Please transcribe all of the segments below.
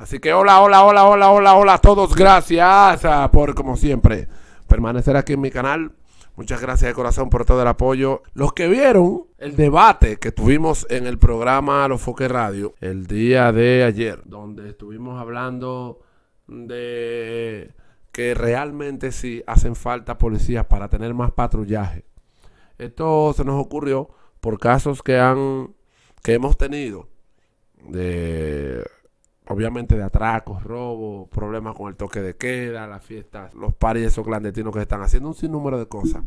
Así que hola, hola, hola, hola, hola, hola a todos. Gracias ah, por, como siempre, permanecer aquí en mi canal. Muchas gracias de corazón por todo el apoyo. Los que vieron el debate que tuvimos en el programa Los Foque Radio el día de ayer, donde estuvimos hablando de que realmente sí hacen falta policías para tener más patrullaje. Esto se nos ocurrió por casos que han que hemos tenido de obviamente de atracos, robos, problemas con el toque de queda, las fiestas, los pares esos clandestinos que están haciendo, un sinnúmero de cosas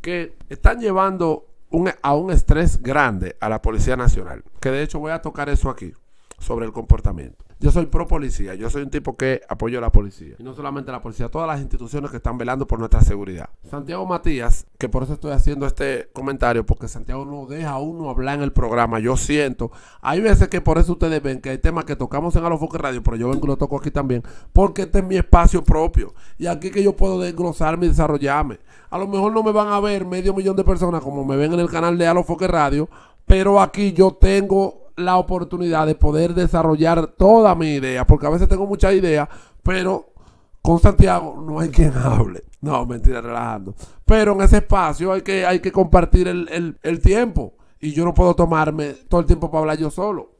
que están llevando un, a un estrés grande a la Policía Nacional. Que de hecho voy a tocar eso aquí, sobre el comportamiento. Yo soy pro policía, yo soy un tipo que apoyo a la policía. Y no solamente a la policía, todas las instituciones que están velando por nuestra seguridad. Santiago Matías, que por eso estoy haciendo este comentario, porque Santiago no deja a uno hablar en el programa, yo siento. Hay veces que por eso ustedes ven que hay temas que tocamos en Alofoque Radio, pero yo vengo y lo toco aquí también, porque este es mi espacio propio. Y aquí que yo puedo desglosarme y desarrollarme. A lo mejor no me van a ver medio millón de personas como me ven en el canal de Alofoque Radio, pero aquí yo tengo la oportunidad de poder desarrollar toda mi idea, porque a veces tengo muchas ideas, pero con Santiago no hay quien hable. No, mentira, relajando. Pero en ese espacio hay que, hay que compartir el, el, tiempo. Y yo no puedo tomarme todo el tiempo para hablar yo solo.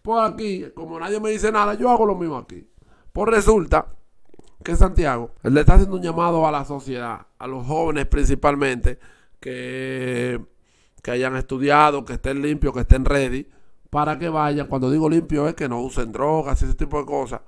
por pues aquí, como nadie me dice nada, yo hago lo mismo aquí. Pues resulta que Santiago le está haciendo un llamado a la sociedad, a los jóvenes principalmente, que, que hayan estudiado, que estén limpios, que estén ready para que vayan, cuando digo limpio es que no usen drogas, y ese tipo de cosas,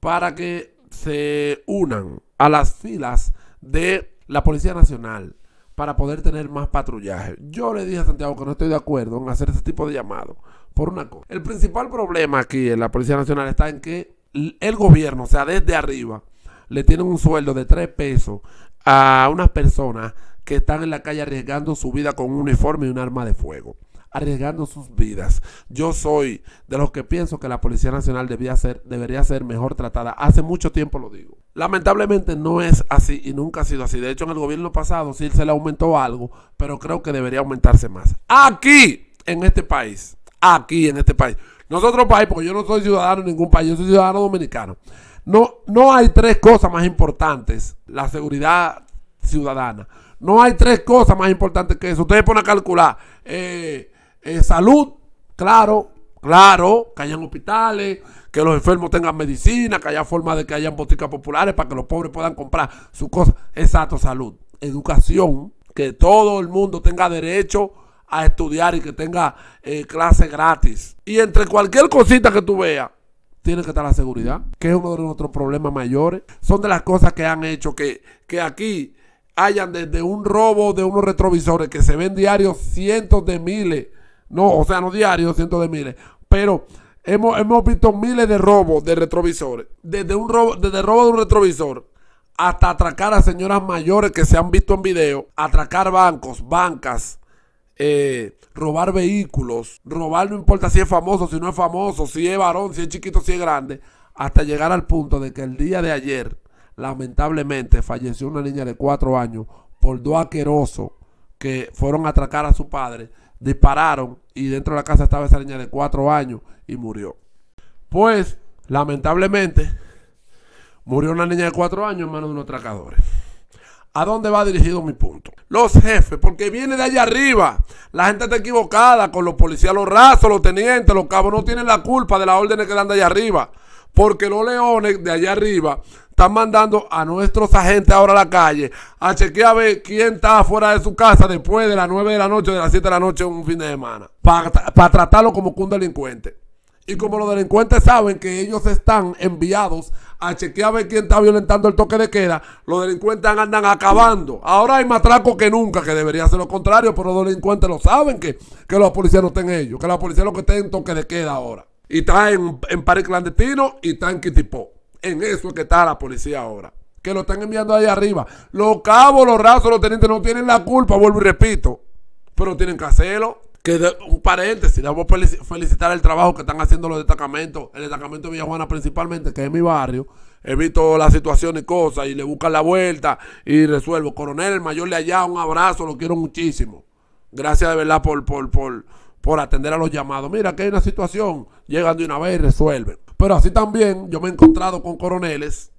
para que se unan a las filas de la Policía Nacional para poder tener más patrullaje. Yo le dije a Santiago que no estoy de acuerdo en hacer ese tipo de llamado por una cosa. El principal problema aquí en la Policía Nacional está en que el gobierno, o sea, desde arriba, le tiene un sueldo de tres pesos a unas personas que están en la calle arriesgando su vida con un uniforme y un arma de fuego arriesgando sus vidas. Yo soy de los que pienso que la Policía Nacional debía ser, debería ser mejor tratada. Hace mucho tiempo lo digo. Lamentablemente no es así y nunca ha sido así. De hecho, en el gobierno pasado sí se le aumentó algo, pero creo que debería aumentarse más. Aquí, en este país. Aquí, en este país. Nosotros país, porque yo no soy ciudadano de ningún país, yo soy ciudadano dominicano. No, no hay tres cosas más importantes. La seguridad ciudadana. No hay tres cosas más importantes que eso. Ustedes ponen a calcular. Eh, eh, salud, claro, claro, que hayan hospitales, que los enfermos tengan medicina, que haya forma de que hayan boticas populares para que los pobres puedan comprar sus cosas. Exacto, salud. Educación, que todo el mundo tenga derecho a estudiar y que tenga eh, clase gratis. Y entre cualquier cosita que tú veas, tiene que estar la seguridad, que es uno de nuestros problemas mayores. Son de las cosas que han hecho que, que aquí hayan desde un robo de unos retrovisores que se ven diarios cientos de miles no, o sea, no diarios, cientos de miles. Pero hemos, hemos visto miles de robos de retrovisores. Desde un robo, robo de un retrovisor hasta atracar a señoras mayores que se han visto en video, atracar bancos, bancas, eh, robar vehículos, robar no importa si es famoso, si no es famoso, si es varón, si es chiquito, si es grande, hasta llegar al punto de que el día de ayer, lamentablemente, falleció una niña de cuatro años por dos que fueron a atracar a su padre, dispararon y dentro de la casa estaba esa niña de cuatro años y murió. Pues, lamentablemente, murió una niña de cuatro años en manos de unos atracadores. ¿A dónde va dirigido mi punto? Los jefes, porque viene de allá arriba. La gente está equivocada con los policías, los rasos, los tenientes, los cabos. No tienen la culpa de las órdenes que dan de allá arriba. Porque los leones de allá arriba están mandando a nuestros agentes ahora a la calle a chequear a ver quién está fuera de su casa después de las 9 de la noche, o de las 7 de la noche, un fin de semana, para, para tratarlo como un delincuente. Y como los delincuentes saben que ellos están enviados a chequear a ver quién está violentando el toque de queda, los delincuentes andan acabando. Ahora hay más matraco que nunca, que debería ser lo contrario, pero los delincuentes lo saben que, que los policías no estén ellos, que la policía lo que están en toque de queda ahora. Y está en, en París Clandestino y está en en eso es que está la policía ahora. Que lo están enviando ahí arriba. Los cabos, los rasos, los tenientes no tienen la culpa, vuelvo y repito. Pero tienen que hacerlo. Que de, un paréntesis, Debo felicitar el trabajo que están haciendo los destacamentos, el destacamento de Villajuana principalmente, que es mi barrio. He visto las situación y cosas y le buscan la vuelta y resuelvo. Coronel, mayor Le allá, un abrazo, lo quiero muchísimo. Gracias de verdad por, por, por, por atender a los llamados. Mira, que hay una situación, llegan de una vez y resuelven. Pero así también yo me he encontrado con coroneles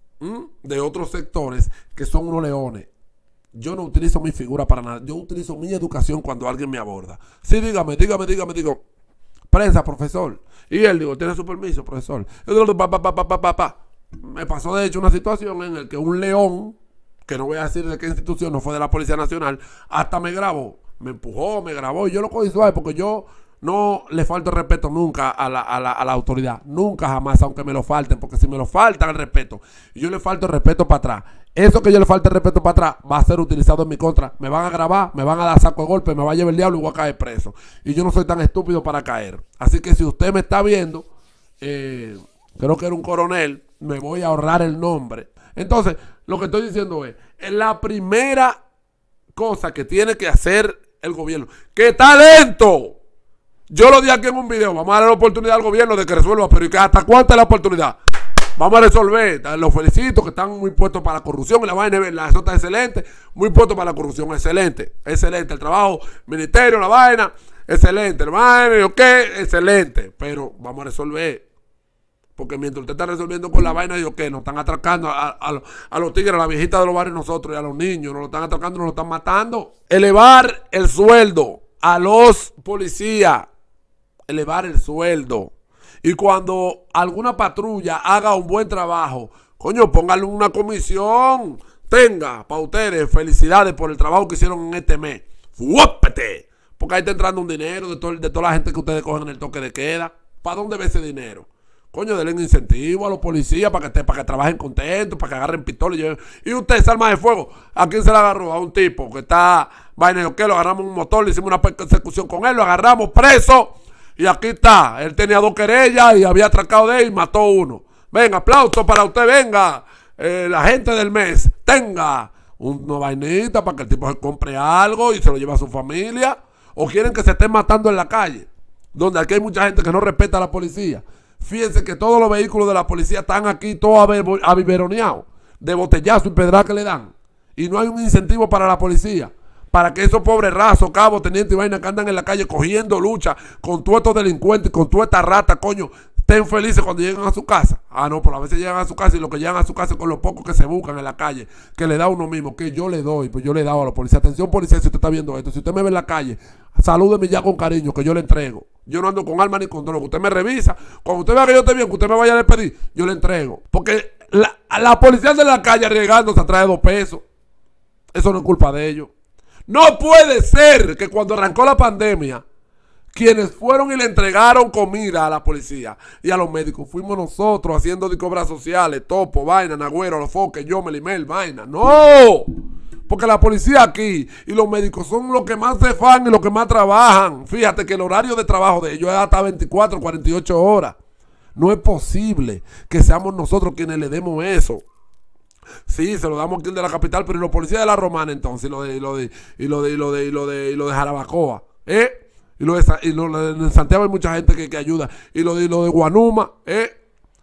de otros sectores que son unos leones. Yo no utilizo mi figura para nada. Yo utilizo mi educación cuando alguien me aborda. Sí, dígame, dígame, dígame, digo, prensa, profesor. Y él digo, ¿tiene su permiso, profesor? Yo digo, pa, pa, pa, Me pasó de hecho una situación en la que un león, que no voy a decir de qué institución, no fue de la Policía Nacional, hasta me grabó. Me empujó, me grabó yo lo cogí suave porque yo no le falto respeto nunca a la, a, la, a la, autoridad. Nunca jamás, aunque me lo falten. Porque si me lo faltan el respeto, yo le falto el respeto para atrás. Eso que yo le falte el respeto para atrás va a ser utilizado en mi contra. Me van a grabar, me van a dar saco de golpe, me va a llevar el diablo y voy a caer preso. Y yo no soy tan estúpido para caer. Así que si usted me está viendo, eh, creo que era un coronel, me voy a ahorrar el nombre. Entonces, lo que estoy diciendo es, la primera cosa que tiene que hacer el gobierno, ¡qué talento! Yo lo di aquí en un video. Vamos a dar la oportunidad al gobierno de que resuelva. Pero ¿y que ¿hasta cuánta es la oportunidad? Vamos a resolver. Los felicito que están muy puestos para la corrupción. La vaina la eso está excelente. Muy puestos para la corrupción. Excelente. Excelente. El trabajo, ministerio, la vaina. Excelente, hermano. ¿y qué? Excelente. Pero vamos a resolver. Porque mientras usted está resolviendo con la vaina, yo qué, nos están atracando a, los tigres, a la viejita de los barrios nosotros y a los niños, nos lo están atracando, nos lo están matando. Elevar el sueldo a los policías elevar el sueldo. Y cuando alguna patrulla haga un buen trabajo, coño, póngale una comisión. Tenga, para ustedes, felicidades por el trabajo que hicieron en este mes. ¡Fuópete! Porque ahí está entrando un dinero de, de toda la gente que ustedes cogen en el toque de queda. ¿Para dónde ve ese dinero? Coño, denle un incentivo a los policías para que, para que trabajen contentos, para que agarren pistolas. Y, y armas de fuego, ¿a quién se la agarró? A un tipo que está vaina que lo agarramos un motor, le hicimos una persecución con él, lo agarramos preso y aquí está, él tenía dos querellas y había atracado de él y mató uno. Venga, aplauso para usted, venga, eh, la gente del mes, tenga una vainita para que el tipo se compre algo y se lo lleve a su familia. O quieren que se estén matando en la calle, donde aquí hay mucha gente que no respeta a la policía. Fíjense que todos los vehículos de la policía están aquí todos aviveroneados, de botellazo y pedra que le dan. Y no hay un incentivo para la policía para que esos pobres rasos, cabos, tenientes y vaina que andan en la calle cogiendo lucha con todos estos delincuentes, con toda esta rata, coño, estén felices cuando llegan a su casa. Ah, no, pero a veces llegan a su casa y lo que llegan a su casa con los pocos que se buscan en la calle, que le da uno mismo, que yo le doy, pues yo le he a la policía, Atención, policía, si usted está viendo esto, si usted me ve en la calle, salúdeme ya con cariño, que yo le entrego. Yo no ando con alma ni con droga. Usted me revisa. Cuando usted vea que yo estoy bien, que usted me vaya a despedir, yo le entrego. Porque la, la policía de la calle arriesgándose traer dos pesos. Eso no es culpa de ellos. No puede ser que cuando arrancó la pandemia, quienes fueron y le entregaron comida a la policía y a los médicos fuimos nosotros haciendo de cobras sociales, topo, vaina, nagüero, los foques, yo, melimel, vaina. ¡No! Porque la policía aquí y los médicos son los que más se fan y los que más trabajan. Fíjate que el horario de trabajo de ellos es hasta 24, 48 horas. No es posible que seamos nosotros quienes le demos eso. Sí, se lo damos aquí de la capital, pero ¿y los policías de la romana entonces? ¿Y lo de, de, lo de, Jarabacoa? ¿Eh? Y lo de, en Santiago hay mucha gente que, ayuda. Y lo de, lo de Guanuma, ¿eh?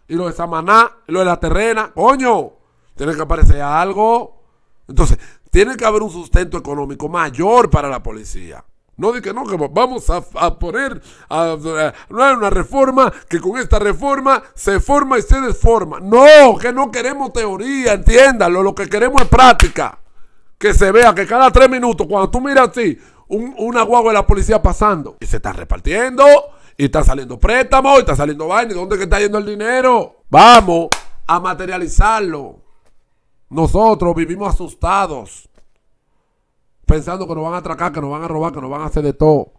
Y lo de Samaná, y lo de la terrena, coño. Tiene que aparecer algo. Entonces, tiene que haber un sustento económico mayor para la policía. No que no, que vamos a, poner a, hay una reforma que con esta reforma se forma y se desforma. No, que no queremos teoría, entiéndalo. Lo que queremos es práctica. Que se vea que cada tres minutos, cuando tú miras así, un, una guagua de la policía pasando y se está repartiendo y está saliendo préstamo y está saliendo vaina. ¿Y dónde que está yendo el dinero? Vamos a materializarlo. Nosotros vivimos asustados pensando que nos van a atracar, que nos van a robar, que nos van a hacer de todo.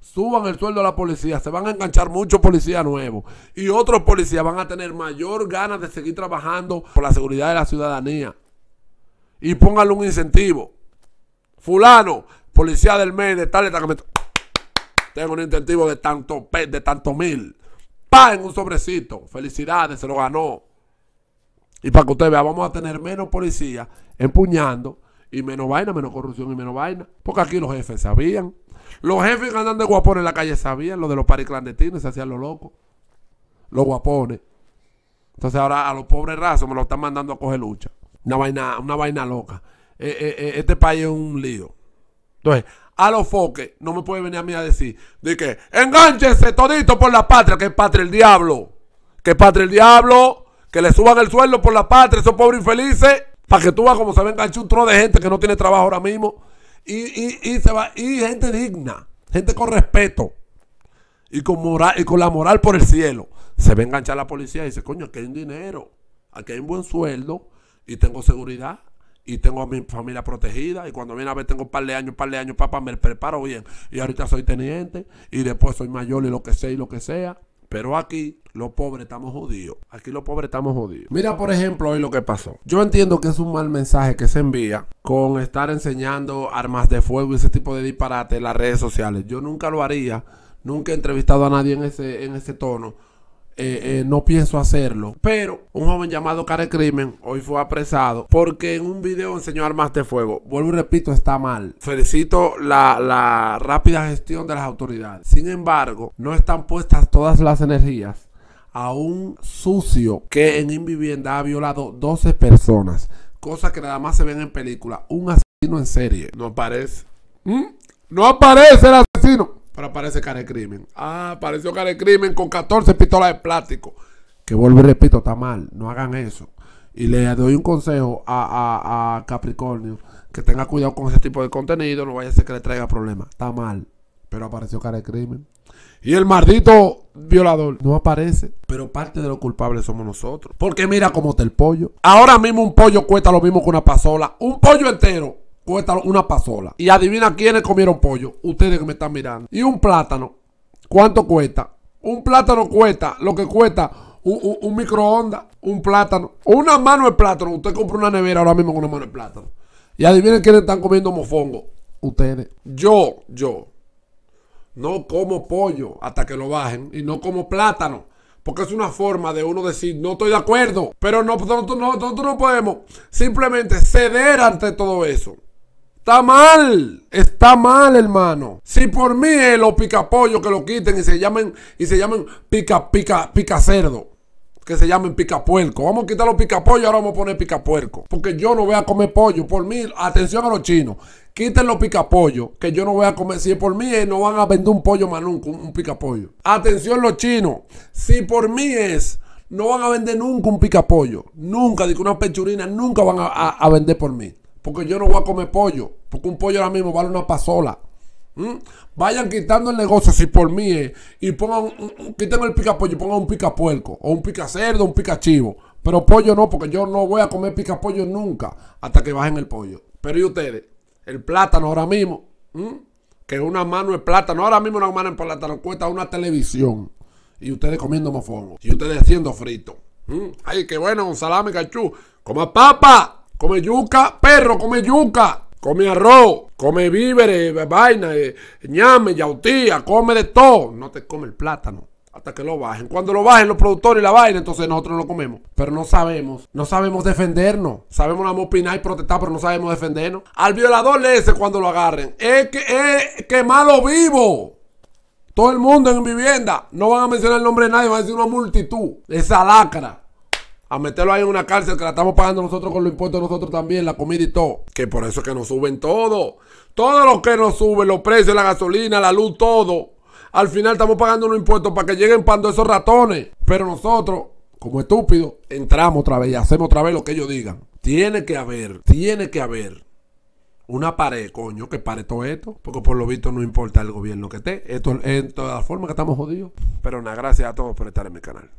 Suban el sueldo a la policía, se van a enganchar muchos policías nuevos y otros policías van a tener mayor ganas de seguir trabajando por la seguridad de la ciudadanía. Y pónganle un incentivo. Fulano, policía del mes, de tal, y tal, tengo un incentivo de tanto, de tanto mil. Pa en un sobrecito. Felicidades, se lo ganó. Y para que usted vea, vamos a tener menos policías empuñando y menos vaina, menos corrupción y menos vaina. Porque aquí los jefes sabían. Los jefes que andan de guapones en la calle sabían. ...los de los paris clandestinos se hacían los locos. Los guapones. Entonces ahora a los pobres rasos me lo están mandando a coger lucha. Una vaina, una vaina loca. Eh, eh, eh, este país es un lío. Entonces, a los foques no me puede venir a mí a decir de que enganchense todito por la patria, que es patria el diablo. Que es patria el diablo. Que le suban el sueldo por la patria, esos pobres infelices. Para que tú vas como se va a enganchar un tro de gente que no tiene trabajo ahora mismo. Y, se va, y gente digna, gente con respeto y con, y con la moral por el cielo. Se va a enganchar la policía y dice, coño, aquí hay un dinero, aquí hay un buen sueldo y tengo seguridad y tengo a mi familia protegida y cuando viene a ver tengo un par de años, un par de años, papá, me preparo bien y ahorita soy teniente y después soy mayor y lo que sea y lo que sea pero aquí los pobres estamos jodidos. Aquí los pobres estamos jodidos. Mira, por ejemplo, hoy lo que pasó. Yo entiendo que es un mal mensaje que se envía con estar enseñando armas de fuego y ese tipo de disparate en las redes sociales. Yo nunca lo haría. Nunca he entrevistado a nadie en ese, en ese tono eh, eh, no pienso hacerlo. Pero un joven llamado Care Crimen hoy fue apresado porque en un video enseñó armas de fuego. Vuelvo y repito, está mal. Felicito la, rápida gestión de las autoridades. Sin embargo, no están puestas todas las energías a un sucio que en Invivienda ha violado 12 personas. Cosa que nada más se ven en película. Un asesino en serie. No aparece. ¿Mm? No aparece el asesino. Pero aparece Care Crimen. Ah, apareció Care Crimen con 14 pistolas de plástico. Que vuelvo y repito, está mal. No hagan eso. Y le doy un consejo a, Capricornio que tenga cuidado con ese tipo de contenido. No vaya a ser que le traiga problemas. Está mal. Pero apareció Care Crimen. Y el maldito violador no aparece. Pero parte de los culpables somos nosotros. Porque mira cómo está el pollo. Ahora mismo un pollo cuesta lo mismo que una pasola. Un pollo entero cuesta una pasola. Y adivina quiénes comieron pollo. Ustedes que me están mirando. Y un plátano. ¿Cuánto cuesta? Un plátano cuesta lo que cuesta un, un microondas, un plátano. Una mano de plátano. Usted compra una nevera ahora mismo con una mano de plátano. Y adivinen quiénes están comiendo mofongo. Ustedes. Yo, yo. No como pollo hasta que lo bajen. Y no como plátano. Porque es una forma de uno decir, no estoy de acuerdo. Pero no, nosotros, nosotros no podemos simplemente ceder ante todo eso. Está mal, está mal, hermano. Si por mí es los picapollos que lo quiten y se llamen, y se llamen pica, cerdo. Que se llamen picapuerco. Vamos a quitar los picapollos, ahora vamos a poner picapuerco. Porque yo no voy a comer pollo. Por mí, atención a los chinos. Quiten los picapollos, que yo no voy a comer. Si es por mí, no van a vender un pollo más nunca, un, picapollo. Atención los chinos. Si por mí es, no van a vender nunca un picapollo. Nunca, digo, una pechurina, nunca van a vender por mí porque yo no voy a comer pollo, porque un pollo ahora mismo vale una pasola. ¿Mm? Vayan quitando el negocio si por mí es, eh, y pongan, quiten el pica pollo y pongan un pica puerco, o un pica cerdo, un pica chivo. Pero pollo no, porque yo no voy a comer pica pollo nunca hasta que bajen el pollo. Pero y ustedes, el plátano ahora mismo, ¿Mm? que una mano de plátano, ahora mismo una mano de plátano cuesta una televisión. Y ustedes comiendo mofongo, y ustedes haciendo frito. ¿Mm? Ay, qué bueno, un salame cachú, Como papa come yuca, perro, come yuca, come arroz, come víveres, vaina, eh, ñame, yautía, come de todo. No te come el plátano hasta que lo bajen. Cuando lo bajen los productores y la vaina, entonces nosotros lo comemos. Pero no sabemos, no sabemos defendernos. Sabemos la opinar y protestar, pero no sabemos defendernos. Al violador le ese cuando lo agarren. Es que es quemado vivo. Todo el mundo en vivienda. No van a mencionar el nombre de nadie, van a decir una multitud. Esa lacra a meterlo ahí en una cárcel que la estamos pagando nosotros con los impuestos nosotros también, la comida y todo. Que por eso es que nos suben todo. Todo lo que nos suben, los precios, la gasolina, la luz, todo. Al final estamos pagando unos impuestos para que lleguen pando esos ratones. Pero nosotros, como estúpidos, entramos otra vez y hacemos otra vez lo que ellos digan. Tiene que haber, tiene que haber una pared, coño, que pare todo esto. Porque por lo visto no importa el gobierno que esté. Esto es toda la forma que estamos jodidos. Pero una gracias a todos por estar en mi canal.